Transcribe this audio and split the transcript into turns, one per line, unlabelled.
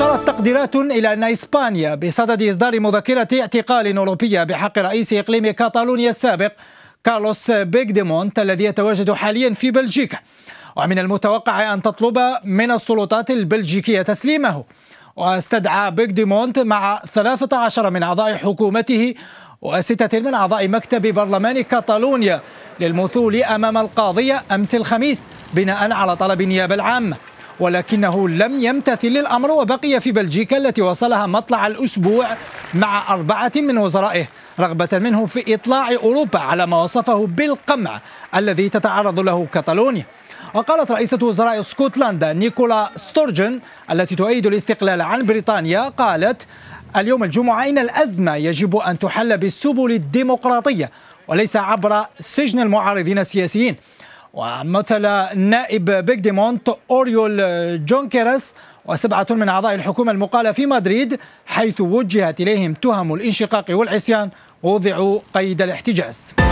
أشارت تقديرات إلى أن إسبانيا بصدد إصدار مذكرة اعتقال أوروبية بحق رئيس إقليم كاتالونيا السابق كارلوس بيغديمونت الذي يتواجد حاليا في بلجيكا ومن المتوقع أن تطلب من السلطات البلجيكية تسليمه واستدعى بيغديمونت مع 13 من أعضاء حكومته وستة من أعضاء مكتب برلمان كاتالونيا للمثول أمام القاضية أمس الخميس بناء على طلب النيابة العامة ولكنه لم يمتثل الأمر وبقي في بلجيكا التي وصلها مطلع الأسبوع مع أربعة من وزرائه رغبة منه في إطلاع أوروبا على ما وصفه بالقمع الذي تتعرض له كتالونيا وقالت رئيسة وزراء اسكتلندا نيكولا ستورجن التي تؤيد الاستقلال عن بريطانيا قالت اليوم الجمعة إن الأزمة يجب أن تحل بالسبل الديمقراطية وليس عبر سجن المعارضين السياسيين ومثل نائب بيكديمونت أوريول جونكيرس وسبعة من أعضاء الحكومة المقالة في مدريد حيث وجهت إليهم تهم الانشقاق والعصيان ووضعوا قيد الاحتجاز